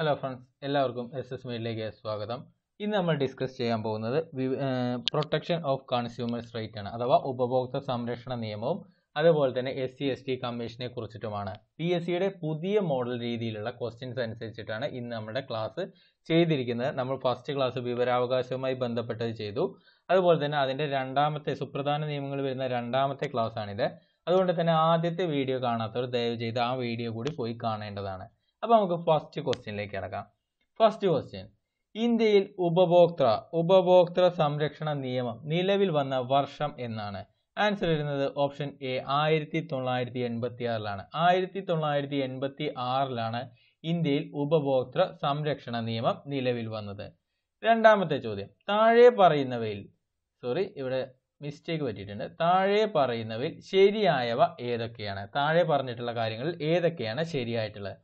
hello friends എല്ലാവർക്കും S S മീഡിയയിലേക്ക് സ്വാഗതം ഇന്ന് നമ്മൾ ഡിസ്കസ് ചെയ്യാൻ പോകുന്നത് പ്രൊട്ടക്ഷൻ ഓഫ് കൺസ്യൂമേഴ്സ് റൈറ്റ് ആണ് അഥവാ ഉപഭോക്തൃ സംരക്ഷണ നിയമവും അതുപോലെ തന്നെ എസ് സി എസ് ടി കമ്മീഷനെ കുറിച്ചിട്ടുമാണ് പി എസ് സിയുടെ പുതിയ മോഡൽ രീതിയിലുള്ള ക്വസ്റ്റ്യൻസ് അനുസരിച്ചിട്ടാണ് ഇന്ന് നമ്മുടെ ക്ലാസ് ചെയ്തിരിക്കുന്നത് നമ്മൾ ഫസ്റ്റ് ക്ലാസ് വിവരാവകാശവുമായി ബന്ധപ്പെട്ടത് ചെയ്തു അതുപോലെ തന്നെ അതിൻ്റെ രണ്ടാമത്തെ സുപ്രധാന നിയമങ്ങൾ വരുന്ന രണ്ടാമത്തെ ക്ലാസ് ആണിത് അതുകൊണ്ട് തന്നെ ആദ്യത്തെ വീഡിയോ കാണാത്തവർ ദയവ് ചെയ്ത് ആ വീഡിയോ കൂടി പോയി കാണേണ്ടതാണ് അപ്പോൾ നമുക്ക് ഫസ്റ്റ് ക്വസ്റ്റ്യനിലേക്ക് ഇറക്കാം ഫസ്റ്റ് ക്വസ്റ്റ്യൻ ഇന്ത്യയിൽ ഉപഭോക്തൃ ഉപഭോക്തൃ സംരക്ഷണ നിയമം നിലവിൽ വന്ന വർഷം എന്നാണ് ആൻസർ വരുന്നത് ഓപ്ഷൻ എ ആയിരത്തി തൊള്ളായിരത്തി എൺപത്തി ആറിലാണ് ആയിരത്തി തൊള്ളായിരത്തി എൺപത്തി ആറിലാണ് ഇന്ത്യയിൽ ഉപഭോക്തൃ സംരക്ഷണ നിയമം നിലവിൽ വന്നത് രണ്ടാമത്തെ ചോദ്യം താഴെ പറയുന്നവയിൽ സോറി ഇവിടെ മിസ്റ്റേക്ക് പറ്റിയിട്ടുണ്ട് താഴെ പറയുന്നവയിൽ ശരിയായവ ഏതൊക്കെയാണ് താഴെ പറഞ്ഞിട്ടുള്ള കാര്യങ്ങളിൽ ഏതൊക്കെയാണ് ശരിയായിട്ടുള്ളത്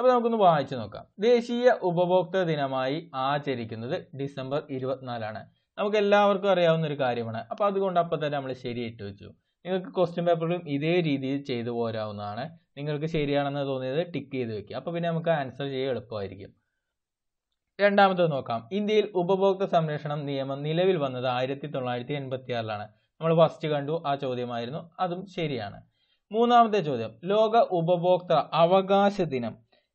അപ്പോൾ നമുക്കൊന്ന് വായിച്ചു നോക്കാം ദേശീയ ഉപഭോക്തൃ ദിനമായി ആചരിക്കുന്നത് ഡിസംബർ ഇരുപത്തിനാലാണ് നമുക്ക് എല്ലാവർക്കും അറിയാവുന്ന ഒരു കാര്യമാണ് അപ്പോൾ അതുകൊണ്ട് അപ്പോൾ തന്നെ നമ്മൾ ശരിയിട്ട് വെച്ചു നിങ്ങൾക്ക് ക്വസ്റ്റ്യൻ പേപ്പറിലും ഇതേ രീതിയിൽ ചെയ്തു പോരാവുന്നതാണ് നിങ്ങൾക്ക് ശരിയാണെന്ന് തോന്നിയത് ടിക്ക് ചെയ്ത് വെക്കുക അപ്പോൾ പിന്നെ നമുക്ക് ആൻസർ ചെയ്യാൻ എളുപ്പമായിരിക്കും രണ്ടാമത്തത് നോക്കാം ഇന്ത്യയിൽ ഉപഭോക്തൃ സംരക്ഷണം നിയമം നിലവിൽ വന്നത് ആയിരത്തി തൊള്ളായിരത്തി എൺപത്തി ആറിലാണ് നമ്മൾ ഫസ്റ്റ് കണ്ടു ആ ചോദ്യമായിരുന്നു അതും ശരിയാണ് മൂന്നാമത്തെ ചോദ്യം ലോക ഉപഭോക്തൃ അവകാശ ദിനം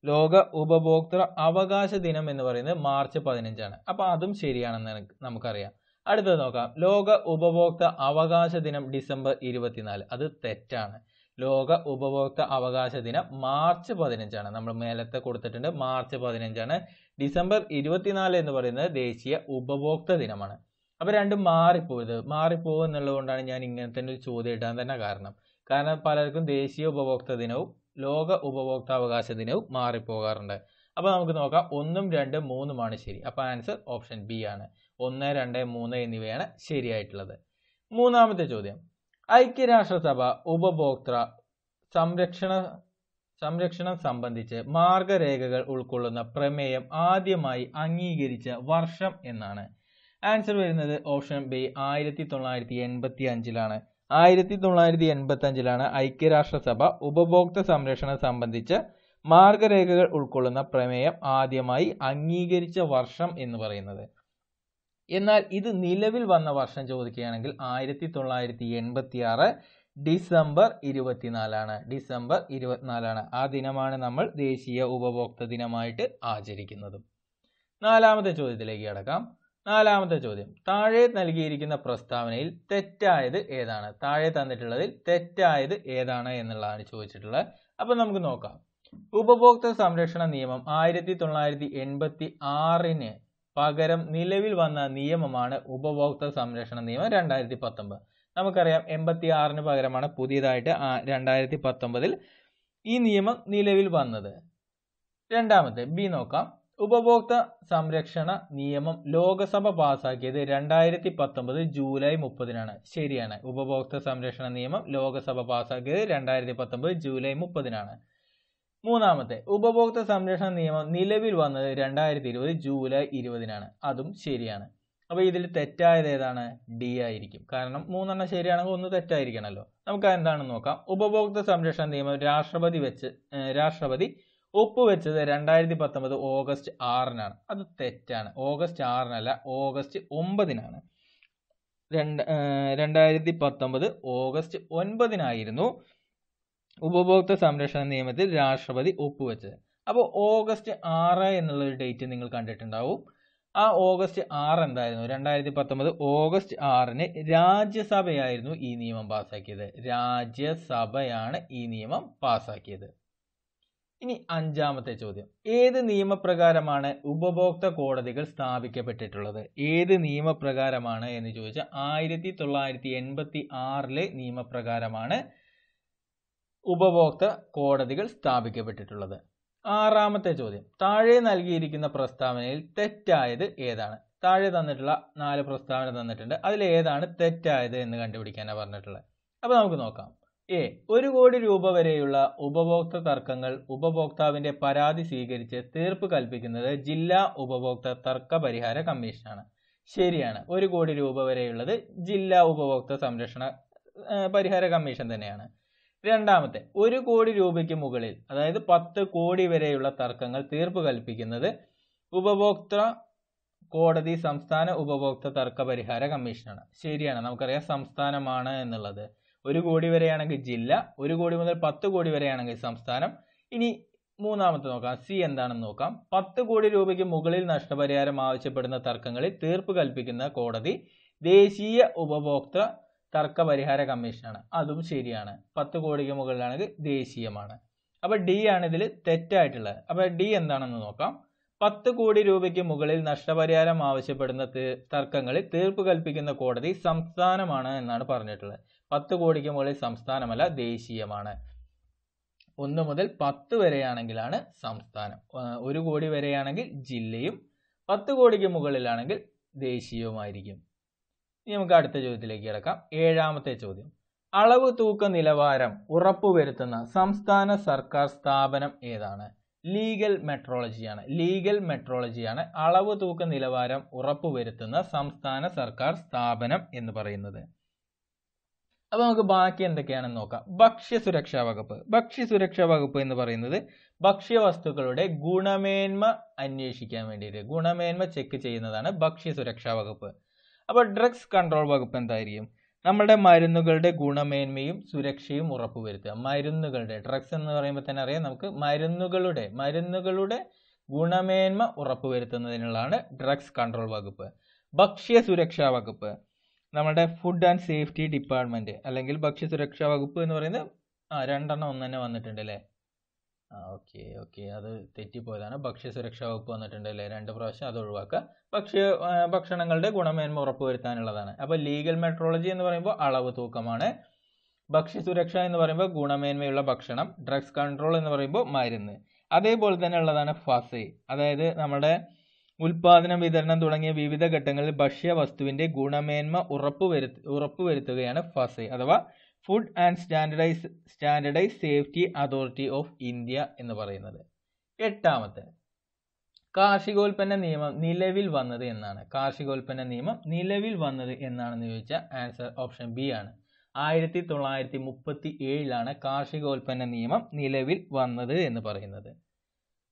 ലോക ഉപഭോക്തൃ അവകാശ ദിനം എന്ന് പറയുന്നത് മാർച്ച് പതിനഞ്ചാണ് അപ്പോൾ അതും ശരിയാണെന്ന് നമുക്കറിയാം അടുത്തത് നോക്കാം ലോക ഉപഭോക്തൃ അവകാശ ദിനം ഡിസംബർ ഇരുപത്തിനാല് അത് തെറ്റാണ് ലോക ഉപഭോക്തൃ അവകാശ ദിനം മാർച്ച് പതിനഞ്ചാണ് നമ്മൾ മേലത്തെ കൊടുത്തിട്ടുണ്ട് മാർച്ച് പതിനഞ്ചാണ് ഡിസംബർ ഇരുപത്തിനാല് എന്ന് പറയുന്നത് ദേശീയ ഉപഭോക്തൃ ദിനമാണ് അപ്പോൾ രണ്ടും മാറിപ്പോയത് മാറിപ്പോകും എന്നുള്ളത് ഞാൻ ഇങ്ങനെ തന്നെ ഒരു ചോദ്യം ഇടാൻ തന്നെ കാരണം കാരണം പലർക്കും ദേശീയ ഉപഭോക്തൃ ദിനവും ലോക ഉപഭോക്താവകാശ ദിനവും മാറിപ്പോകാറുണ്ട് അപ്പോൾ നമുക്ക് നോക്കാം ഒന്നും രണ്ടും മൂന്നുമാണ് ശരി അപ്പോൾ ആൻസർ ഓപ്ഷൻ ബി ആണ് ഒന്ന് രണ്ട് മൂന്ന് എന്നിവയാണ് ശരിയായിട്ടുള്ളത് മൂന്നാമത്തെ ചോദ്യം ഐക്യരാഷ്ട്രസഭ ഉപഭോക്തൃ സംരക്ഷണ സംരക്ഷണം സംബന്ധിച്ച് മാർഗരേഖകൾ ഉൾക്കൊള്ളുന്ന പ്രമേയം ആദ്യമായി അംഗീകരിച്ച വർഷം എന്നാണ് ആൻസർ വരുന്നത് ഓപ്ഷൻ ബി ആയിരത്തി തൊള്ളായിരത്തി എൺപത്തി അഞ്ചിലാണ് ആയിരത്തി തൊള്ളായിരത്തി അഞ്ചിലാണ് ഐക്യരാഷ്ട്രസഭ ഉപഭോക്തൃ സംരക്ഷണം സംബന്ധിച്ച് മാർഗരേഖകൾ ഉൾക്കൊള്ളുന്ന പ്രമേയം ആദ്യമായി അംഗീകരിച്ച വർഷം എന്ന് പറയുന്നത് എന്നാൽ ഇത് നിലവിൽ വന്ന വർഷം ചോദിക്കുകയാണെങ്കിൽ ആയിരത്തി തൊള്ളായിരത്തി എൺപത്തി ആറ് ഡിസംബർ ഇരുപത്തിനാലാണ് ഡിസംബർ ഇരുപത്തിനാലാണ് ആ ദിനമാണ് നമ്മൾ ദേശീയ ഉപഭോക്തൃ ദിനമായിട്ട് ആചരിക്കുന്നതും നാലാമത്തെ ചോദ്യത്തിലേക്ക് കടക്കാം നാലാമത്തെ ചോദ്യം താഴെ നൽകിയിരിക്കുന്ന പ്രസ്താവനയിൽ തെറ്റായത് ഏതാണ് താഴെ തന്നിട്ടുള്ളതിൽ തെറ്റായത് ഏതാണ് എന്നുള്ളതാണ് ചോദിച്ചിട്ടുള്ളത് അപ്പൊ നമുക്ക് നോക്കാം ഉപഭോക്തൃ സംരക്ഷണ നിയമം ആയിരത്തി തൊള്ളായിരത്തി എൺപത്തി ആറിന് പകരം നിലവിൽ വന്ന നിയമമാണ് ഉപഭോക്തൃ സംരക്ഷണ നിയമം രണ്ടായിരത്തി പത്തൊമ്പത് നമുക്കറിയാം എൺപത്തി ആറിന് പകരമാണ് പുതിയതായിട്ട് രണ്ടായിരത്തി പത്തൊമ്പതിൽ ഈ നിയമം നിലവിൽ വന്നത് രണ്ടാമത്തെ ബി നോക്കാം ഉപഭോക്തൃ സംരക്ഷണ നിയമം ലോകസഭ പാസാക്കിയത് രണ്ടായിരത്തി പത്തൊമ്പത് ജൂലൈ മുപ്പതിനാണ് ശരിയാണ് ഉപഭോക്തൃ സംരക്ഷണ നിയമം ലോകസഭ പാസാക്കിയത് രണ്ടായിരത്തി പത്തൊമ്പത് ജൂലൈ മുപ്പതിനാണ് മൂന്നാമത്തെ ഉപഭോക്തൃ സംരക്ഷണ നിയമം നിലവിൽ വന്നത് രണ്ടായിരത്തി ഇരുപത് ജൂലൈ ഇരുപതിനാണ് അതും ശരിയാണ് അപ്പോൾ ഇതിൽ തെറ്റായത് ഏതാണ് ഡി ആയിരിക്കും കാരണം മൂന്നെണ്ണം ശരിയാണെങ്കിൽ ഒന്ന് തെറ്റായിരിക്കണമല്ലോ നമുക്ക് എന്താണെന്ന് നോക്കാം ഉപഭോക്തൃ സംരക്ഷണ നിയമം രാഷ്ട്രപതി വെച്ച് രാഷ്ട്രപതി ഒപ്പുവെച്ചത് രണ്ടായിരത്തി പത്തൊമ്പത് ഓഗസ്റ്റ് ആറിനാണ് അത് തെറ്റാണ് ഓഗസ്റ്റ് ആറിനല്ല ഓഗസ്റ്റ് ഒമ്പതിനാണ് രണ്ട് രണ്ടായിരത്തി പത്തൊമ്പത് ഓഗസ്റ്റ് ഒൻപതിനായിരുന്നു ഉപഭോക്തൃ സംരക്ഷണ നിയമത്തിൽ രാഷ്ട്രപതി ഒപ്പുവെച്ചത് അപ്പോൾ ഓഗസ്റ്റ് ആറ് എന്നുള്ള ഒരു ഡേറ്റ് നിങ്ങൾ കണ്ടിട്ടുണ്ടാവും ആ ഓഗസ്റ്റ് ആറ് എന്തായിരുന്നു രണ്ടായിരത്തി പത്തൊമ്പത് ഓഗസ്റ്റ് ആറിന് രാജ്യസഭയായിരുന്നു ഈ നിയമം പാസ്സാക്കിയത് രാജ്യസഭയാണ് ഈ നിയമം പാസ്സാക്കിയത് ഇനി അഞ്ചാമത്തെ ചോദ്യം ഏത് നിയമപ്രകാരമാണ് ഉപഭോക്തൃ കോടതികൾ സ്ഥാപിക്കപ്പെട്ടിട്ടുള്ളത് ഏത് നിയമപ്രകാരമാണ് എന്ന് ചോദിച്ചാൽ ആയിരത്തി തൊള്ളായിരത്തി എൺപത്തി ആറിലെ നിയമപ്രകാരമാണ് ഉപഭോക്തൃ കോടതികൾ സ്ഥാപിക്കപ്പെട്ടിട്ടുള്ളത് ആറാമത്തെ ചോദ്യം താഴെ നൽകിയിരിക്കുന്ന പ്രസ്താവനയിൽ തെറ്റായത് ഏതാണ് താഴെ തന്നിട്ടുള്ള നാല് പ്രസ്താവന തന്നിട്ടുണ്ട് അതിൽ ഏതാണ് തെറ്റായത് എന്ന് കണ്ടുപിടിക്കാനാണ് പറഞ്ഞിട്ടുള്ളത് അപ്പോൾ നമുക്ക് നോക്കാം എ ഒരു കോടി രൂപ വരെയുള്ള ഉപഭോക്തൃ തർക്കങ്ങൾ ഉപഭോക്താവിന്റെ പരാതി സ്വീകരിച്ച് തീർപ്പ് കൽപ്പിക്കുന്നത് ജില്ലാ ഉപഭോക്തൃ തർക്ക പരിഹാര കമ്മീഷനാണ് ശരിയാണ് ഒരു കോടി രൂപ വരെയുള്ളത് ജില്ലാ ഉപഭോക്തൃ സംരക്ഷണ പരിഹാര കമ്മീഷൻ തന്നെയാണ് രണ്ടാമത്തെ ഒരു കോടി രൂപയ്ക്ക് മുകളിൽ അതായത് പത്ത് കോടി വരെയുള്ള തർക്കങ്ങൾ തീർപ്പ് കൽപ്പിക്കുന്നത് ഉപഭോക്തൃ കോടതി സംസ്ഥാന ഉപഭോക്തൃ തർക്ക പരിഹാര കമ്മീഷനാണ് ശരിയാണ് നമുക്കറിയാം സംസ്ഥാനമാണ് എന്നുള്ളത് ഒരു കോടി വരെയാണെങ്കിൽ ജില്ല ഒരു കോടി മുതൽ പത്ത് കോടി വരെയാണെങ്കിൽ സംസ്ഥാനം ഇനി മൂന്നാമത്തെ നോക്കാം സി എന്താണെന്ന് നോക്കാം പത്ത് കോടി രൂപയ്ക്ക് മുകളിൽ നഷ്ടപരിഹാരം ആവശ്യപ്പെടുന്ന തർക്കങ്ങളിൽ തീർപ്പ് കൽപ്പിക്കുന്ന കോടതി ദേശീയ ഉപഭോക്തൃ തർക്ക പരിഹാര കമ്മീഷനാണ് അതും ശരിയാണ് പത്ത് കോടിക്ക് മുകളിലാണെങ്കിൽ ദേശീയമാണ് അപ്പോൾ ഡി ആണ് ഇതിൽ തെറ്റായിട്ടുള്ളത് അപ്പോൾ ഡി എന്താണെന്ന് നോക്കാം പത്ത് കോടി രൂപയ്ക്ക് മുകളിൽ നഷ്ടപരിഹാരം ആവശ്യപ്പെടുന്ന തർക്കങ്ങളിൽ തീർപ്പ് കൽപ്പിക്കുന്ന കോടതി സംസ്ഥാനമാണ് എന്നാണ് പറഞ്ഞിട്ടുള്ളത് പത്ത് കോടിക്ക് മുകളിൽ സംസ്ഥാനമല്ല ദേശീയമാണ് ഒന്ന് മുതൽ പത്ത് വരെയാണെങ്കിലാണ് സംസ്ഥാനം ഒരു കോടി വരെയാണെങ്കിൽ ജില്ലയും പത്ത് കോടിക്ക് മുകളിലാണെങ്കിൽ ദേശീയവുമായിരിക്കും ഇനി നമുക്ക് അടുത്ത ചോദ്യത്തിലേക്ക് കിടക്കാം ഏഴാമത്തെ ചോദ്യം അളവ് തൂക്ക നിലവാരം ഉറപ്പുവരുത്തുന്ന സംസ്ഥാന സർക്കാർ സ്ഥാപനം ഏതാണ് ലീഗൽ മെട്രോളജിയാണ് ലീഗൽ മെട്രോളജിയാണ് അളവ് തൂക്ക നിലവാരം ഉറപ്പുവരുത്തുന്ന സംസ്ഥാന സർക്കാർ സ്ഥാപനം എന്ന് പറയുന്നത് അപ്പോൾ നമുക്ക് ബാക്കി എന്തൊക്കെയാണെന്ന് നോക്കാം ഭക്ഷ്യ സുരക്ഷാ വകുപ്പ് ഭക്ഷ്യ സുരക്ഷാ വകുപ്പ് എന്ന് പറയുന്നത് വസ്തുക്കളുടെ ഗുണമേന്മ അന്വേഷിക്കാൻ വേണ്ടിയിട്ട് ഗുണമേന്മ ചെക്ക് ചെയ്യുന്നതാണ് ഭക്ഷ്യ സുരക്ഷാ വകുപ്പ് അപ്പോൾ ഡ്രഗ്സ് കൺട്രോൾ വകുപ്പ് എന്തായിരിക്കും നമ്മുടെ മരുന്നുകളുടെ ഗുണമേന്മയും സുരക്ഷയും ഉറപ്പുവരുത്തുക മരുന്നുകളുടെ ഡ്രഗ്സ് എന്ന് പറയുമ്പോൾ തന്നെ അറിയാം നമുക്ക് മരുന്നുകളുടെ മരുന്നുകളുടെ ഗുണമേന്മ ഉറപ്പുവരുത്തുന്നതിനുള്ളതാണ് ഡ്രഗ്സ് കൺട്രോൾ വകുപ്പ് ഭക്ഷ്യ സുരക്ഷാ വകുപ്പ് നമ്മുടെ ഫുഡ് ആൻഡ് സേഫ്റ്റി ഡിപ്പാർട്ട്മെന്റ് അല്ലെങ്കിൽ ഭക്ഷ്യസുരക്ഷാ വകുപ്പ് എന്ന് പറയുന്നത് ആ രണ്ടെണ്ണം ഒന്ന് തന്നെ വന്നിട്ടുണ്ട് അല്ലേ ആ ഓക്കെ ഓക്കെ അത് തെറ്റിപ്പോയതാണ് ഭക്ഷ്യസുരക്ഷാ വകുപ്പ് വന്നിട്ടുണ്ട് അല്ലേ രണ്ട് പ്രാവശ്യം അത് ഒഴിവാക്കുക ഭക്ഷ്യ ഭക്ഷണങ്ങളുടെ ഗുണമേന്മ ഉറപ്പുവരുത്താനുള്ളതാണ് അപ്പോൾ ലീഗൽ മെട്രോളജി എന്ന് പറയുമ്പോൾ അളവ് തൂക്കമാണ് ഭക്ഷ്യസുരക്ഷ എന്ന് പറയുമ്പോൾ ഗുണമേന്മയുള്ള ഭക്ഷണം ഡ്രഗ്സ് കൺട്രോൾ എന്ന് പറയുമ്പോൾ മരുന്ന് അതേപോലെ തന്നെ ഉള്ളതാണ് ഫസൈ അതായത് നമ്മുടെ ഉൽപാദനം വിതരണം തുടങ്ങിയ വിവിധ ഘട്ടങ്ങളിൽ ഭക്ഷ്യവസ്തുവിന്റെ ഗുണമേന്മ ഉറപ്പുവരുത്ത ഉറപ്പുവരുത്തുകയാണ് ഫസെ അഥവാ food and standardise standardise safety authority of India എന്ന് പറയുന്നത് എട്ടാമത്തെ കാർഷികോൽപ്പന്ന നിയമം നിലവിൽ വന്നത് എന്നാണ് കാർഷികോൽപ്പന്ന നിയമം നിലവിൽ വന്നത് എന്നാണെന്ന് ചോദിച്ചാൽ ആൻസർ ഓപ്ഷൻ ബി ആണ് ആയിരത്തി തൊള്ളായിരത്തി മുപ്പത്തി ഏഴിലാണ് കാർഷികോൽപ്പന്ന നിയമം നിലവിൽ വന്നത് എന്ന് പറയുന്നത്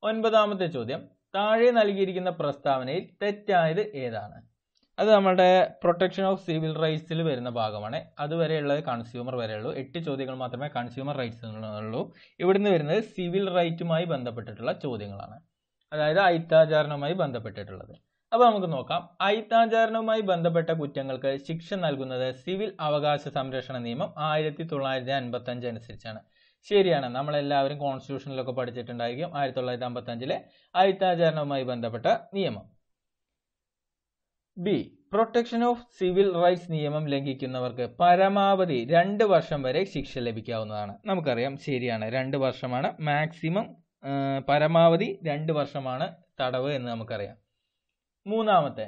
ഒൻപതാമത്തെ ചോദ്യം താഴെ നൽകിയിരിക്കുന്ന പ്രസ്താവനയിൽ തെറ്റായത് ഏതാണ് അത് നമ്മുടെ പ്രൊട്ടക്ഷൻ ഓഫ് സിവിൽ റൈറ്റ്സിൽ വരുന്ന ഭാഗമാണ് അതുവരെയുള്ളത് കൺസ്യൂമർ വരെയുള്ളൂ എട്ട് ചോദ്യങ്ങൾ മാത്രമേ കൺസ്യൂമർ റൈറ്റ്സ് ഉള്ളൂ ഇവിടുന്ന് വരുന്നത് സിവിൽ റൈറ്റുമായി ബന്ധപ്പെട്ടിട്ടുള്ള ചോദ്യങ്ങളാണ് അതായത് ഐത്താചാരണവുമായി ബന്ധപ്പെട്ടിട്ടുള്ളത് അപ്പോൾ നമുക്ക് നോക്കാം ഐത്താചാരണവുമായി ബന്ധപ്പെട്ട കുറ്റങ്ങൾക്ക് ശിക്ഷ നൽകുന്നത് സിവിൽ അവകാശ സംരക്ഷണ നിയമം ആയിരത്തി തൊള്ളായിരത്തി അനുസരിച്ചാണ് ശരിയാണ് നമ്മളെല്ലാവരും കോൺസ്റ്റിറ്റ്യൂഷനിലൊക്കെ പഠിച്ചിട്ടുണ്ടായിരിക്കും ആയിരത്തി തൊള്ളായിരത്തി അമ്പത്തഞ്ചിലെ അയിത്താചരണവുമായി ബന്ധപ്പെട്ട നിയമം ബി പ്രൊട്ടക്ഷൻ ഓഫ് സിവിൽ റൈറ്റ്സ് നിയമം ലംഘിക്കുന്നവർക്ക് പരമാവധി രണ്ട് വർഷം വരെ ശിക്ഷ ലഭിക്കാവുന്നതാണ് നമുക്കറിയാം ശരിയാണ് രണ്ട് വർഷമാണ് മാക്സിമം പരമാവധി രണ്ട് വർഷമാണ് തടവ് എന്ന് നമുക്കറിയാം മൂന്നാമത്തെ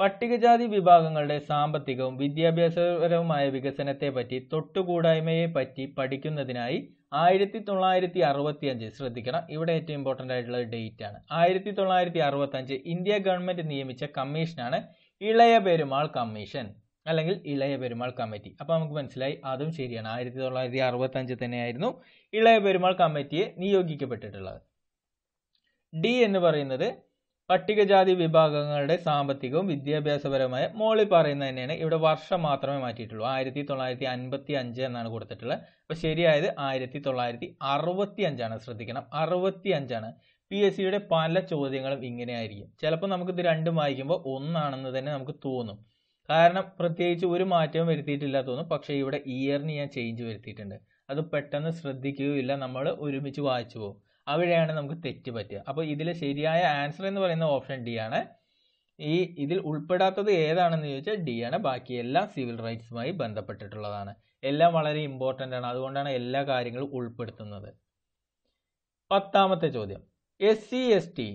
പട്ടികജാതി വിഭാഗങ്ങളുടെ സാമ്പത്തികവും വിദ്യാഭ്യാസപരവുമായ വികസനത്തെ പറ്റി തൊട്ടുകൂടായ്മയെ പറ്റി പഠിക്കുന്നതിനായി ആയിരത്തി തൊള്ളായിരത്തി അറുപത്തി അഞ്ച് ശ്രദ്ധിക്കണം ഇവിടെ ഏറ്റവും ഇമ്പോർട്ടൻ്റ് ആയിട്ടുള്ള ഡേറ്റ് ആണ് ആയിരത്തി തൊള്ളായിരത്തി അഞ്ച് ഇന്ത്യ ഗവൺമെൻറ് നിയമിച്ച കമ്മീഷനാണ് ഇളയ പെരുമാൾ കമ്മീഷൻ അല്ലെങ്കിൽ ഇളയ പെരുമാൾ കമ്മിറ്റി അപ്പോൾ നമുക്ക് മനസ്സിലായി അതും ശരിയാണ് ആയിരത്തി തൊള്ളായിരത്തി അറുപത്തഞ്ച് തന്നെയായിരുന്നു ഇളയ പെരുമാൾ കമ്മിറ്റിയെ നിയോഗിക്കപ്പെട്ടിട്ടുള്ളത് ഡി എന്ന് പറയുന്നത് പട്ടികജാതി വിഭാഗങ്ങളുടെ സാമ്പത്തികവും വിദ്യാഭ്യാസപരവുമായ മോളിൽ പറയുന്നത് തന്നെയാണ് ഇവിടെ വർഷം മാത്രമേ മാറ്റിയിട്ടുള്ളൂ ആയിരത്തി തൊള്ളായിരത്തി അൻപത്തി അഞ്ച് എന്നാണ് കൊടുത്തിട്ടുള്ളത് അപ്പോൾ ശരിയായത് ആയിരത്തി തൊള്ളായിരത്തി അറുപത്തി അഞ്ചാണ് ശ്രദ്ധിക്കണം അറുപത്തി അഞ്ചാണ് പി എസ് സിയുടെ പല ചോദ്യങ്ങളും ഇങ്ങനെ ആയിരിക്കും ചിലപ്പോൾ ഇത് രണ്ടും വായിക്കുമ്പോൾ ഒന്നാണെന്ന് തന്നെ നമുക്ക് തോന്നും കാരണം പ്രത്യേകിച്ച് ഒരു മാറ്റവും വരുത്തിയിട്ടില്ല തോന്നും പക്ഷേ ഇവിടെ ഇയറിന് ഞാൻ ചേഞ്ച് വരുത്തിയിട്ടുണ്ട് അത് പെട്ടെന്ന് ഇല്ല നമ്മൾ ഒരുമിച്ച് വായിച്ചു പോകും അവിടെയാണ് നമുക്ക് തെറ്റ് പറ്റുക അപ്പോൾ ഇതിലെ ശരിയായ ആൻസർ എന്ന് പറയുന്ന ഓപ്ഷൻ ഡി ആണ് ഈ ഇതിൽ ഉൾപ്പെടാത്തത് ഏതാണെന്ന് ചോദിച്ചാൽ ഡി ആണ് ബാക്കി എല്ലാം സിവിൽ റൈറ്റ്സുമായി ബന്ധപ്പെട്ടിട്ടുള്ളതാണ് എല്ലാം വളരെ ഇമ്പോർട്ടൻ്റ് ആണ് അതുകൊണ്ടാണ് എല്ലാ കാര്യങ്ങളും ഉൾപ്പെടുത്തുന്നത് പത്താമത്തെ ചോദ്യം S C S T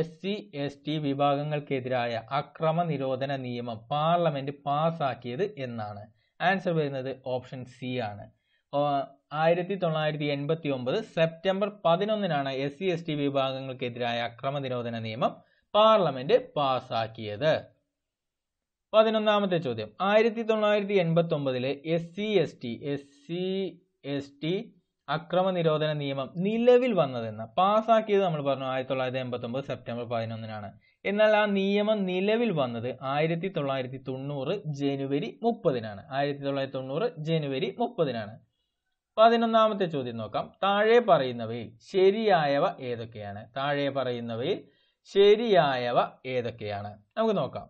S C S T വിഭാഗങ്ങൾക്കെതിരായ അക്രമ നിരോധന നിയമം പാർലമെന്റ് പാസ്സാക്കിയത് എന്നാണ് ആൻസർ വരുന്നത് ഓപ്ഷൻ സി ആണ് ആയിരത്തി തൊള്ളായിരത്തി എൺപത്തി ഒമ്പത് സെപ്റ്റംബർ പതിനൊന്നിനാണ് എസ് സി എസ് ടി വിഭാഗങ്ങൾക്കെതിരായ അക്രമ നിരോധന നിയമം പാർലമെന്റ് പാസാക്കിയത് പതിനൊന്നാമത്തെ ചോദ്യം ആയിരത്തി തൊള്ളായിരത്തി എൺപത്തി ഒമ്പതിലെ S C S T S C S T അക്രമ നിരോധന നിയമം നിലവിൽ വന്നതെന്ന് പാസാക്കിയത് നമ്മൾ പറഞ്ഞു ആയിരത്തി തൊള്ളായിരത്തി എൺപത്തി ഒമ്പത് സെപ്റ്റംബർ പതിനൊന്നിനാണ് എന്നാൽ ആ നിയമം നിലവിൽ വന്നത് ആയിരത്തി തൊള്ളായിരത്തി തൊണ്ണൂറ് ജനുവരി മുപ്പതിനാണ് ആയിരത്തി തൊള്ളായിരത്തി തൊണ്ണൂറ് ജനുവരി മുപ്പതിനാണ് പതിനൊന്നാമത്തെ ചോദ്യം നോക്കാം താഴെ പറയുന്നവയിൽ ശരിയായവ ഏതൊക്കെയാണ് താഴെ പറയുന്നവയിൽ ശരിയായവ ഏതൊക്കെയാണ് നമുക്ക് നോക്കാം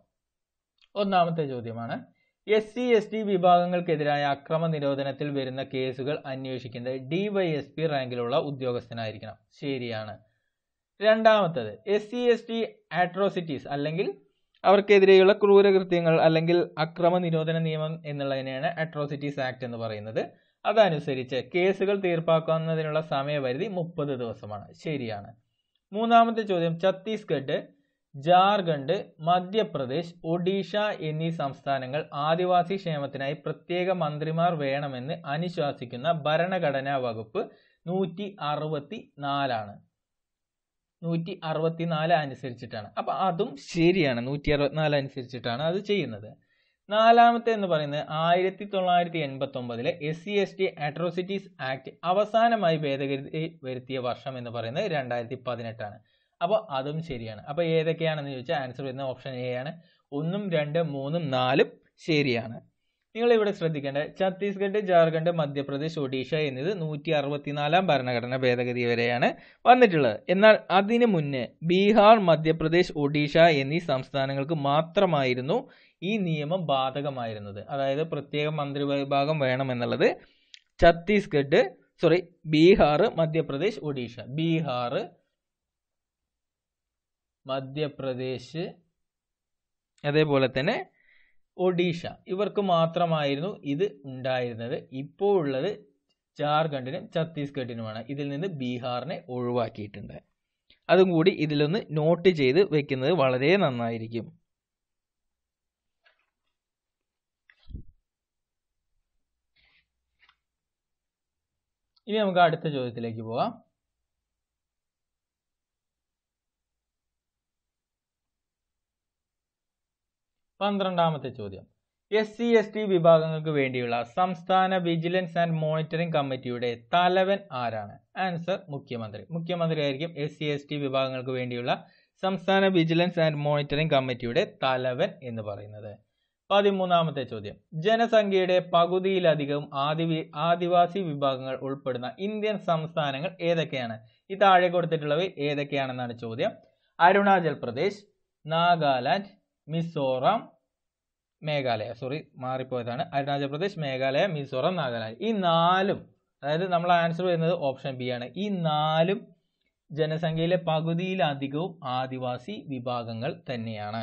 ഒന്നാമത്തെ ചോദ്യമാണ് എസ് സി എസ് ടി വിഭാഗങ്ങൾക്കെതിരായ അക്രമ നിരോധനത്തിൽ വരുന്ന കേസുകൾ അന്വേഷിക്കേണ്ടത് ഡിവൈഎസ്പി റാങ്കിലുള്ള ഉദ്യോഗസ്ഥനായിരിക്കണം ശരിയാണ് രണ്ടാമത്തത് S C S T atrocities അല്ലെങ്കിൽ അവർക്കെതിരെയുള്ള ക്രൂരകൃത്യങ്ങൾ അല്ലെങ്കിൽ അക്രമ നിരോധന നിയമം എന്നുള്ളതിനെയാണ് അട്രോസിറ്റീസ് ആക്ട് എന്ന് പറയുന്നത് അതനുസരിച്ച് കേസുകൾ തീർപ്പാക്കുന്നതിനുള്ള സമയപരിധി മുപ്പത് ദിവസമാണ് ശരിയാണ് മൂന്നാമത്തെ ചോദ്യം ഛത്തീസ്ഗഡ് ജാർഖണ്ഡ് മധ്യപ്രദേശ് ഒഡീഷ എന്നീ സംസ്ഥാനങ്ങൾ ആദിവാസി ക്ഷേമത്തിനായി പ്രത്യേക മന്ത്രിമാർ വേണമെന്ന് അനുശാസിക്കുന്ന ഭരണഘടനാ വകുപ്പ് നൂറ്റി അറുപത്തി നാലാണ് നൂറ്റി നാല് അനുസരിച്ചിട്ടാണ് അപ്പൊ അതും ശരിയാണ് നൂറ്റി അറുപത്തിനാല് അനുസരിച്ചിട്ടാണ് അത് ചെയ്യുന്നത് നാലാമത്തെ എന്ന് പറയുന്നത് ആയിരത്തി തൊള്ളായിരത്തി എൺപത്തി ഒമ്പതിലെ S C e S T atrocities act അവസാനമായി ഭേദഗതി വരുത്തിയ വർഷം എന്ന് പറയുന്നത് രണ്ടായിരത്തി പതിനെട്ടാണ് അപ്പോൾ അതും ശരിയാണ് അപ്പോൾ ഏതൊക്കെയാണെന്ന് ചോദിച്ചാൽ ആൻസർ വരുന്ന ഓപ്ഷൻ എ ആണ് ഒന്നും രണ്ടും മൂന്നും നാലും ശരിയാണ് നിങ്ങൾ ഇവിടെ ശ്രദ്ധിക്കേണ്ടത് ഛത്തീസ്ഗഡ് ജാർഖണ്ഡ് മധ്യപ്രദേശ് ഒഡീഷ എന്നത് നൂറ്റി അറുപത്തിനാലാം ഭരണഘടന ഭേദഗതി വരെയാണ് വന്നിട്ടുള്ളത് എന്നാൽ അതിനു മുന്നേ ബീഹാർ മധ്യപ്രദേശ് ഒഡീഷ എന്നീ സംസ്ഥാനങ്ങൾക്ക് മാത്രമായിരുന്നു ഈ നിയമം ബാധകമായിരുന്നത് അതായത് പ്രത്യേക മന്ത്രി വിഭാഗം വേണമെന്നുള്ളത് ഛത്തീസ്ഗഡ് സോറി ബീഹാർ മധ്യപ്രദേശ് ഒഡീഷ ബീഹാർ മധ്യപ്രദേശ് അതേപോലെ തന്നെ ഒഡീഷ ഇവർക്ക് മാത്രമായിരുന്നു ഇത് ഉണ്ടായിരുന്നത് ഇപ്പോൾ ഉള്ളത് ജാർഖണ്ഡിനും ഛത്തീസ്ഗഡിനുമാണ് ഇതിൽ നിന്ന് ബീഹാറിനെ ഒഴിവാക്കിയിട്ടുണ്ട് അതും കൂടി ഇതിലൊന്ന് നോട്ട് ചെയ്ത് വെക്കുന്നത് വളരെ നന്നായിരിക്കും ഇനി നമുക്ക് അടുത്ത ചോദ്യത്തിലേക്ക് പോകാം പന്ത്രണ്ടാമത്തെ ചോദ്യം എസ് സി എസ് ടി വിഭാഗങ്ങൾക്ക് വേണ്ടിയുള്ള സംസ്ഥാന വിജിലൻസ് ആൻഡ് മോണിറ്ററിംഗ് കമ്മിറ്റിയുടെ തലവൻ ആരാണ് ആൻസർ മുഖ്യമന്ത്രി മുഖ്യമന്ത്രി ആയിരിക്കും എസ് സി എസ് ടി വിഭാഗങ്ങൾക്ക് വേണ്ടിയുള്ള സംസ്ഥാന വിജിലൻസ് ആൻഡ് മോണിറ്ററിംഗ് കമ്മിറ്റിയുടെ തലവൻ എന്ന് പറയുന്നത് പതിമൂന്നാമത്തെ ചോദ്യം ജനസംഖ്യയുടെ പകുതിയിലധികം ആദിവി ആദിവാസി വിഭാഗങ്ങൾ ഉൾപ്പെടുന്ന ഇന്ത്യൻ സംസ്ഥാനങ്ങൾ ഏതൊക്കെയാണ് ഈ താഴെ കൊടുത്തിട്ടുള്ളവ ഏതൊക്കെയാണെന്നാണ് ചോദ്യം അരുണാചൽ പ്രദേശ് നാഗാലാൻഡ് മിസോറാം മേഘാലയ സോറി മാറിപ്പോയതാണ് അരുണാചൽ പ്രദേശ് മേഘാലയ മിസോറാം നാഗാലാൻഡ് ഈ നാലും അതായത് നമ്മൾ ആൻസർ വരുന്നത് ഓപ്ഷൻ ബി ആണ് ഈ നാലും ജനസംഖ്യയിലെ പകുതിയിലധികവും ആദിവാസി വിഭാഗങ്ങൾ തന്നെയാണ്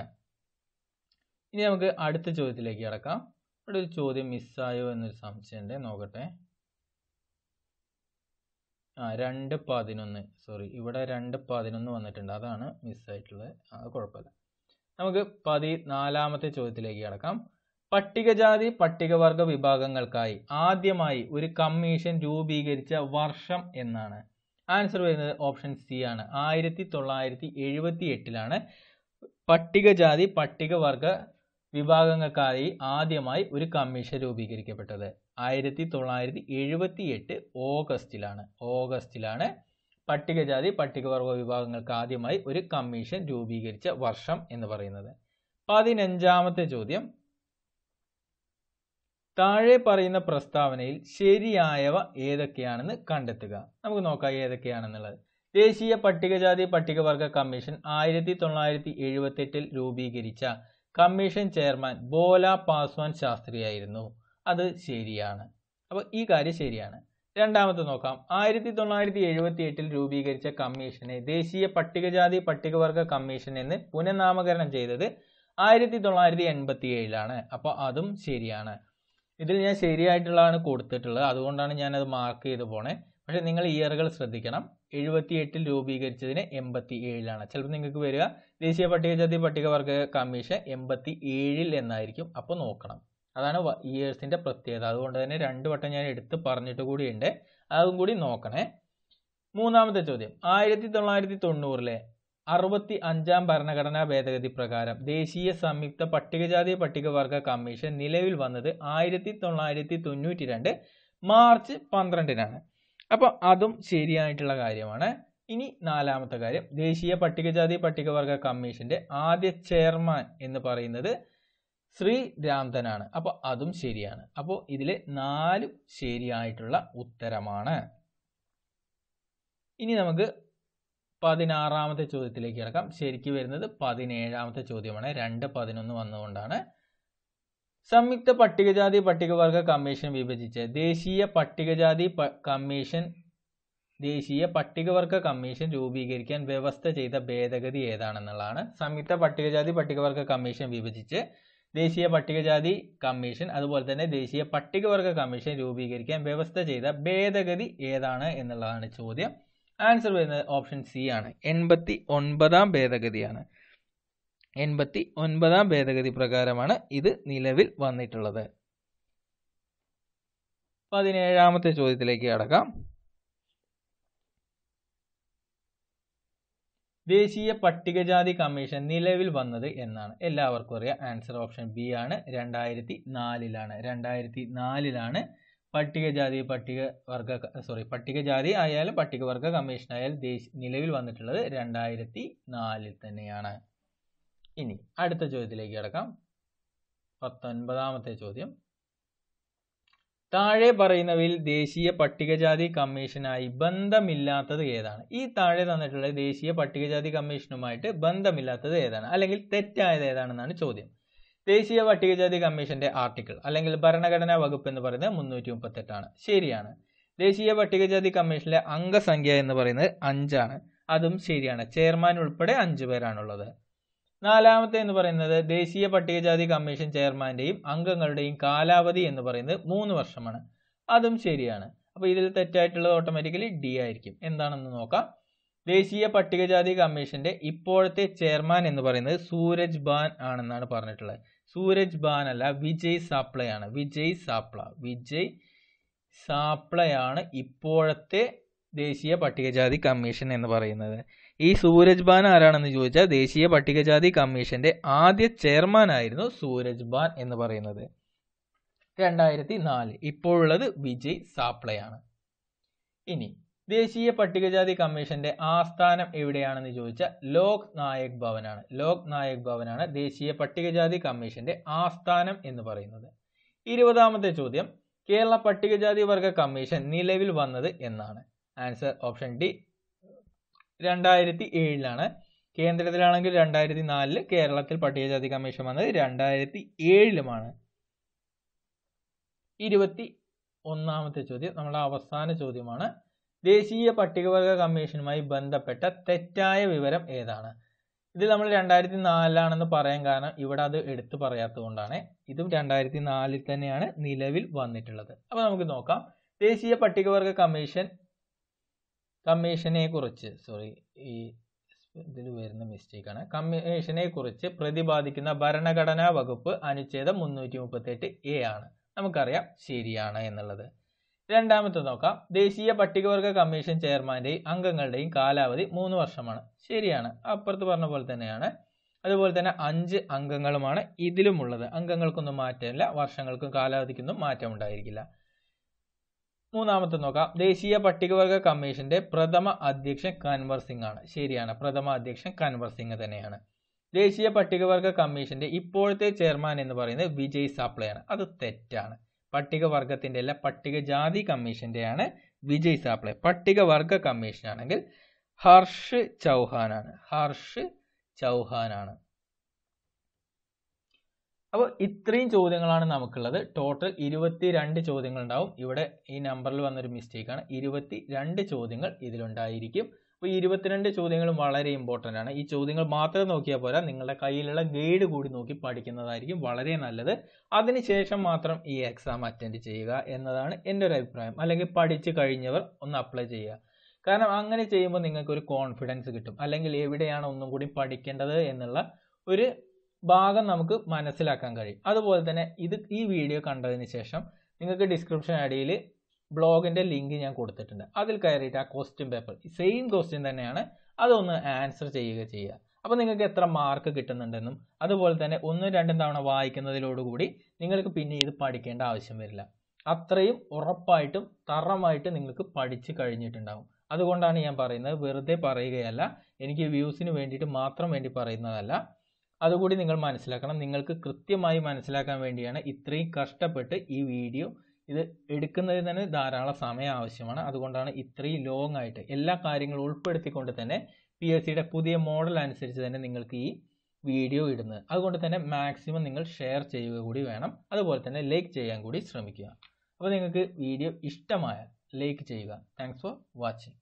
ഇനി നമുക്ക് അടുത്ത ചോദ്യത്തിലേക്ക് കിടക്കാം ഇവിടെ ഒരു ചോദ്യം മിസ്സായോ എന്നൊരു സംശയമുണ്ട് നോക്കട്ടെ ആ രണ്ട് പതിനൊന്ന് സോറി ഇവിടെ രണ്ട് പതിനൊന്ന് വന്നിട്ടുണ്ട് അതാണ് മിസ്സായിട്ടുള്ളത് അത് കുഴപ്പമില്ല നമുക്ക് പതിനാലാമത്തെ ചോദ്യത്തിലേക്ക് കടക്കാം പട്ടികജാതി പട്ടികവർഗ വിഭാഗങ്ങൾക്കായി ആദ്യമായി ഒരു കമ്മീഷൻ രൂപീകരിച്ച വർഷം എന്നാണ് ആൻസർ വരുന്നത് ഓപ്ഷൻ സി ആണ് ആയിരത്തി തൊള്ളായിരത്തി എഴുപത്തി എട്ടിലാണ് പട്ടികജാതി പട്ടികവർഗ വിഭാഗങ്ങൾക്കായി ആദ്യമായി ഒരു കമ്മീഷൻ രൂപീകരിക്കപ്പെട്ടത് ആയിരത്തി തൊള്ളായിരത്തി എഴുപത്തി എട്ട് ഓഗസ്റ്റിലാണ് ഓഗസ്റ്റിലാണ് പട്ടികജാതി പട്ടികവർഗ വിഭാഗങ്ങൾക്ക് ആദ്യമായി ഒരു കമ്മീഷൻ രൂപീകരിച്ച വർഷം എന്ന് പറയുന്നത് പതിനഞ്ചാമത്തെ ചോദ്യം താഴെ പറയുന്ന പ്രസ്താവനയിൽ ശരിയായവ ഏതൊക്കെയാണെന്ന് കണ്ടെത്തുക നമുക്ക് നോക്കാം ഏതൊക്കെയാണെന്നുള്ളത് ദേശീയ പട്ടികജാതി പട്ടികവർഗ കമ്മീഷൻ ആയിരത്തി തൊള്ളായിരത്തി എട്ടിൽ രൂപീകരിച്ച കമ്മീഷൻ ചെയർമാൻ ബോല പാസ്വാൻ ശാസ്ത്രിയായിരുന്നു അത് ശരിയാണ് അപ്പോൾ ഈ കാര്യം ശരിയാണ് രണ്ടാമത്തെ നോക്കാം ആയിരത്തി തൊള്ളായിരത്തി എഴുപത്തി എട്ടിൽ രൂപീകരിച്ച കമ്മീഷനെ ദേശീയ പട്ടികജാതി പട്ടികവർഗ കമ്മീഷൻ എന്ന് പുനഃനാമകരണം ചെയ്തത് ആയിരത്തി തൊള്ളായിരത്തി എൺപത്തി ഏഴിലാണ് അപ്പോൾ അതും ശരിയാണ് ഇതിൽ ഞാൻ ശരിയായിട്ടുള്ളതാണ് കൊടുത്തിട്ടുള്ളത് അതുകൊണ്ടാണ് ഞാനത് മാർക്ക് ചെയ്ത് പോണേ പക്ഷേ നിങ്ങൾ ഇയറുകൾ ശ്രദ്ധിക്കണം എഴുപത്തി എട്ടിൽ രൂപീകരിച്ചതിന് എൺപത്തി ഏഴിലാണ് ചിലപ്പോൾ നിങ്ങൾക്ക് വരിക ദേശീയ പട്ടികജാതി പട്ടികവർഗ കമ്മീഷൻ എൺപത്തി ഏഴിൽ എന്നായിരിക്കും അപ്പോൾ നോക്കണം അതാണ് ഇയേഴ്സിൻ്റെ പ്രത്യേകത അതുകൊണ്ട് തന്നെ രണ്ട് വട്ടം ഞാൻ എടുത്ത് പറഞ്ഞിട്ട് കൂടിയുണ്ട് അതും കൂടി നോക്കണേ മൂന്നാമത്തെ ചോദ്യം ആയിരത്തി തൊള്ളായിരത്തി തൊണ്ണൂറിലെ അറുപത്തി അഞ്ചാം ഭരണഘടനാ ഭേദഗതി പ്രകാരം ദേശീയ സംയുക്ത പട്ടികജാതി പട്ടികവർഗ കമ്മീഷൻ നിലവിൽ വന്നത് ആയിരത്തി തൊള്ളായിരത്തി തൊണ്ണൂറ്റി രണ്ട് മാർച്ച് പന്ത്രണ്ടിനാണ് അപ്പോൾ അതും ശരിയായിട്ടുള്ള കാര്യമാണ് ഇനി നാലാമത്തെ കാര്യം ദേശീയ പട്ടികജാതി പട്ടികവർഗ കമ്മീഷന്റെ ആദ്യ ചെയർമാൻ എന്ന് പറയുന്നത് ശ്രീരാംതനാണ് അപ്പോൾ അതും ശരിയാണ് അപ്പോൾ ഇതിലെ നാലും ശരിയായിട്ടുള്ള ഉത്തരമാണ് ഇനി നമുക്ക് പതിനാറാമത്തെ ചോദ്യത്തിലേക്ക് ഇറക്കാം ശരിക്ക് വരുന്നത് പതിനേഴാമത്തെ ചോദ്യമാണ് രണ്ട് പതിനൊന്ന് വന്നുകൊണ്ടാണ് സംയുക്ത പട്ടികജാതി പട്ടികവർഗ കമ്മീഷൻ വിഭജിച്ച് ദേശീയ പട്ടികജാതി കമ്മീഷൻ ദേശീയ പട്ടികവർഗ കമ്മീഷൻ രൂപീകരിക്കാൻ വ്യവസ്ഥ ചെയ്ത ഭേദഗതി ഏതാണെന്നുള്ളതാണ് സംയുക്ത പട്ടികജാതി പട്ടികവർഗ കമ്മീഷൻ വിഭജിച്ച് ദേശീയ പട്ടികജാതി കമ്മീഷൻ അതുപോലെ തന്നെ ദേശീയ പട്ടികവർഗ കമ്മീഷൻ രൂപീകരിക്കാൻ വ്യവസ്ഥ ചെയ്ത ഭേദഗതി ഏതാണ് എന്നുള്ളതാണ് ചോദ്യം ആൻസർ വരുന്നത് ഓപ്ഷൻ സി ആണ് എൺപത്തി ഒൻപതാം ഭേദഗതിയാണ് എൺപത്തി ഒൻപതാം ഭേദഗതി പ്രകാരമാണ് ഇത് നിലവിൽ വന്നിട്ടുള്ളത് പതിനേഴാമത്തെ ചോദ്യത്തിലേക്ക് കടക്കാം ദേശീയ പട്ടികജാതി കമ്മീഷൻ നിലവിൽ വന്നത് എന്നാണ് എല്ലാവർക്കും അറിയാം ആൻസർ ഓപ്ഷൻ ബി ആണ് രണ്ടായിരത്തി നാലിലാണ് രണ്ടായിരത്തി നാലിലാണ് പട്ടികജാതി പട്ടിക വർഗ സോറി പട്ടികജാതി ആയാലും പട്ടികവർഗ കമ്മീഷൻ ആയാലും നിലവിൽ വന്നിട്ടുള്ളത് രണ്ടായിരത്തി നാലിൽ തന്നെയാണ് ഇനി അടുത്ത ചോദ്യത്തിലേക്ക് കിടക്കാം പത്തൊൻപതാമത്തെ ചോദ്യം താഴെ പറയുന്നവയിൽ ദേശീയ പട്ടികജാതി കമ്മീഷനായി ബന്ധമില്ലാത്തത് ഏതാണ് ഈ താഴെ തന്നിട്ടുള്ള ദേശീയ പട്ടികജാതി കമ്മീഷനുമായിട്ട് ബന്ധമില്ലാത്തത് ഏതാണ് അല്ലെങ്കിൽ തെറ്റായത് ഏതാണെന്നാണ് ചോദ്യം ദേശീയ പട്ടികജാതി കമ്മീഷന്റെ ആർട്ടിക്കിൾ അല്ലെങ്കിൽ ഭരണഘടനാ വകുപ്പ് എന്ന് പറയുന്നത് മുന്നൂറ്റി മുപ്പത്തെട്ടാണ് ശരിയാണ് ദേശീയ പട്ടികജാതി കമ്മീഷനിലെ അംഗസംഖ്യ എന്ന് പറയുന്നത് അഞ്ചാണ് അതും ശരിയാണ് ചെയർമാൻ ഉൾപ്പെടെ അഞ്ച് പേരാണുള്ളത് നാലാമത്തെ എന്ന് പറയുന്നത് ദേശീയ പട്ടികജാതി കമ്മീഷൻ ചെയർമാന്റെയും അംഗങ്ങളുടെയും കാലാവധി എന്ന് പറയുന്നത് മൂന്ന് വർഷമാണ് അതും ശരിയാണ് അപ്പോൾ ഇതിൽ തെറ്റായിട്ടുള്ളത് ഓട്ടോമാറ്റിക്കലി ഡി ആയിരിക്കും എന്താണെന്ന് നോക്കാം ദേശീയ പട്ടികജാതി കമ്മീഷന്റെ ഇപ്പോഴത്തെ ചെയർമാൻ എന്ന് പറയുന്നത് സൂരജ് ബാൻ ആണെന്നാണ് പറഞ്ഞിട്ടുള്ളത് സൂരജ് ബാൻ അല്ല വിജയ് സാപ്ലയാണ് വിജയ് സാപ്ല വിജയ് സാപ്ലയാണ് ഇപ്പോഴത്തെ ദേശീയ പട്ടികജാതി കമ്മീഷൻ എന്ന് പറയുന്നത് ഈ സൂരജ് ബാൻ ആരാണെന്ന് ചോദിച്ചാൽ ദേശീയ പട്ടികജാതി കമ്മീഷന്റെ ആദ്യ ചെയർമാൻ ആയിരുന്നു സൂരജ് ബാൻ എന്ന് പറയുന്നത് രണ്ടായിരത്തി നാല് ഇപ്പോഴുള്ളത് വിജയ് സാപ്ലയാണ് ഇനി ദേശീയ പട്ടികജാതി കമ്മീഷന്റെ ആസ്ഥാനം എവിടെയാണെന്ന് ചോദിച്ചാൽ ലോക് നായക് ഭവനാണ് ലോക് നായക് ഭവനാണ് ദേശീയ പട്ടികജാതി കമ്മീഷന്റെ ആസ്ഥാനം എന്ന് പറയുന്നത് ഇരുപതാമത്തെ ചോദ്യം കേരള പട്ടികജാതി വർഗ കമ്മീഷൻ നിലവിൽ വന്നത് എന്നാണ് ആൻസർ ഓപ്ഷൻ ഡി രണ്ടായിരത്തി ഏഴിലാണ് കേന്ദ്രത്തിലാണെങ്കിൽ രണ്ടായിരത്തി നാലില് കേരളത്തിൽ പട്ടികജാതി കമ്മീഷൻ വന്നത് രണ്ടായിരത്തി ഏഴിലുമാണ് ഇരുപത്തി ഒന്നാമത്തെ ചോദ്യം നമ്മുടെ അവസാന ചോദ്യമാണ് ദേശീയ പട്ടികവർഗ കമ്മീഷനുമായി ബന്ധപ്പെട്ട തെറ്റായ വിവരം ഏതാണ് ഇത് നമ്മൾ രണ്ടായിരത്തി നാലിലാണെന്ന് പറയാൻ കാരണം ഇവിടെ അത് എടുത്തു കൊണ്ടാണ് ഇതും രണ്ടായിരത്തി നാലിൽ തന്നെയാണ് നിലവിൽ വന്നിട്ടുള്ളത് അപ്പോൾ നമുക്ക് നോക്കാം ദേശീയ പട്ടികവർഗ കമ്മീഷൻ കമ്മീഷനെ കുറിച്ച് സോറി ഈ ഇതിൽ വരുന്ന മിസ്റ്റേക്കാണ് കമ്മീഷനെ കുറിച്ച് പ്രതിപാദിക്കുന്ന ഭരണഘടനാ വകുപ്പ് അനുച്ഛേദം മുന്നൂറ്റി എട്ട് എ ആണ് നമുക്കറിയാം ശരിയാണ് എന്നുള്ളത് രണ്ടാമത്തെ നോക്കാം ദേശീയ പട്ടികവർഗ കമ്മീഷൻ ചെയർമാന്റെയും അംഗങ്ങളുടെയും കാലാവധി മൂന്ന് വർഷമാണ് ശരിയാണ് അപ്പുറത്ത് പറഞ്ഞ പോലെ തന്നെയാണ് അതുപോലെ തന്നെ അഞ്ച് അംഗങ്ങളുമാണ് ഇതിലുമുള്ളത് അംഗങ്ങൾക്കൊന്നും മാറ്റമില്ല വർഷങ്ങൾക്കും കാലാവധിക്കൊന്നും മാറ്റമുണ്ടായിരിക്കില്ല മൂന്നാമത്തെ നോക്കാം ദേശീയ പട്ടികവർഗ കമ്മീഷന്റെ പ്രഥമ അധ്യക്ഷൻ കൻവർ സിംഗ് ആണ് ശരിയാണ് പ്രഥമ അധ്യക്ഷൻ കൻവർ സിംഗ് തന്നെയാണ് ദേശീയ പട്ടികവർഗ കമ്മീഷന്റെ ഇപ്പോഴത്തെ ചെയർമാൻ എന്ന് പറയുന്നത് വിജയ് സാപ്ലയാണ് അത് തെറ്റാണ് പട്ടികവർഗത്തിന്റെ അല്ല പട്ടികജാതി കമ്മീഷന്റെയാണ് വിജയ് സാപ്ലെ പട്ടികവർഗ കമ്മീഷൻ ആണെങ്കിൽ ഹർഷ് ചൗഹാനാണ് ഹർഷ് ചൗഹാനാണ് അപ്പോൾ ഇത്രയും ചോദ്യങ്ങളാണ് നമുക്കുള്ളത് ടോട്ടൽ ഇരുപത്തി രണ്ട് ചോദ്യങ്ങൾ ഉണ്ടാവും ഇവിടെ ഈ നമ്പറിൽ വന്നൊരു മിസ്റ്റേക്കാണ് ഇരുപത്തി രണ്ട് ചോദ്യങ്ങൾ ഇതിലുണ്ടായിരിക്കും അപ്പോൾ ഇരുപത്തിരണ്ട് ചോദ്യങ്ങളും വളരെ ഇമ്പോർട്ടൻ്റ് ആണ് ഈ ചോദ്യങ്ങൾ മാത്രം നോക്കിയാൽ പോരാ നിങ്ങളുടെ കയ്യിലുള്ള ഗൈഡ് കൂടി നോക്കി പഠിക്കുന്നതായിരിക്കും വളരെ നല്ലത് അതിനുശേഷം മാത്രം ഈ എക്സാം അറ്റൻഡ് ചെയ്യുക എന്നതാണ് എൻ്റെ ഒരു അഭിപ്രായം അല്ലെങ്കിൽ പഠിച്ചു കഴിഞ്ഞവർ ഒന്ന് അപ്ലൈ ചെയ്യുക കാരണം അങ്ങനെ ചെയ്യുമ്പോൾ നിങ്ങൾക്ക് ഒരു കോൺഫിഡൻസ് കിട്ടും അല്ലെങ്കിൽ എവിടെയാണ് ഒന്നും കൂടി പഠിക്കേണ്ടത് എന്നുള്ള ഒരു ഭാഗം നമുക്ക് മനസ്സിലാക്കാൻ കഴിയും അതുപോലെ തന്നെ ഇത് ഈ വീഡിയോ കണ്ടതിന് ശേഷം നിങ്ങൾക്ക് ഡിസ്ക്രിപ്ഷൻ അടിയിൽ ബ്ലോഗിൻ്റെ ലിങ്ക് ഞാൻ കൊടുത്തിട്ടുണ്ട് അതിൽ കയറിയിട്ട് ആ ക്വസ്റ്റ്യൻ പേപ്പർ സെയിം ക്വസ്റ്റ്യൻ തന്നെയാണ് അതൊന്ന് ആൻസർ ചെയ്യുക ചെയ്യുക അപ്പോൾ നിങ്ങൾക്ക് എത്ര മാർക്ക് കിട്ടുന്നുണ്ടെന്നും അതുപോലെ തന്നെ ഒന്നും രണ്ടും തവണ വായിക്കുന്നതിലോടുകൂടി നിങ്ങൾക്ക് പിന്നെ ഇത് പഠിക്കേണ്ട ആവശ്യം വരില്ല അത്രയും ഉറപ്പായിട്ടും തറമായിട്ടും നിങ്ങൾക്ക് പഠിച്ചു കഴിഞ്ഞിട്ടുണ്ടാകും അതുകൊണ്ടാണ് ഞാൻ പറയുന്നത് വെറുതെ പറയുകയല്ല എനിക്ക് വ്യൂസിന് വേണ്ടിയിട്ട് മാത്രം വേണ്ടി പറയുന്നതല്ല അതുകൂടി നിങ്ങൾ മനസ്സിലാക്കണം നിങ്ങൾക്ക് കൃത്യമായി മനസ്സിലാക്കാൻ വേണ്ടിയാണ് ഇത്രയും കഷ്ടപ്പെട്ട് ഈ വീഡിയോ ഇത് എടുക്കുന്നതിന് തന്നെ ധാരാളം സമയം ആവശ്യമാണ് അതുകൊണ്ടാണ് ഇത്രയും ലോങ് ആയിട്ട് എല്ലാ കാര്യങ്ങളും ഉൾപ്പെടുത്തിക്കൊണ്ട് തന്നെ പി എസ് സിയുടെ പുതിയ മോഡൽ അനുസരിച്ച് തന്നെ നിങ്ങൾക്ക് ഈ വീഡിയോ ഇടുന്നത് അതുകൊണ്ട് തന്നെ മാക്സിമം നിങ്ങൾ ഷെയർ ചെയ്യുക കൂടി വേണം അതുപോലെ തന്നെ ലൈക്ക് ചെയ്യാൻ കൂടി ശ്രമിക്കുക അപ്പോൾ നിങ്ങൾക്ക് വീഡിയോ ഇഷ്ടമായ ലൈക്ക് ചെയ്യുക താങ്ക്സ് ഫോർ വാച്ചിങ്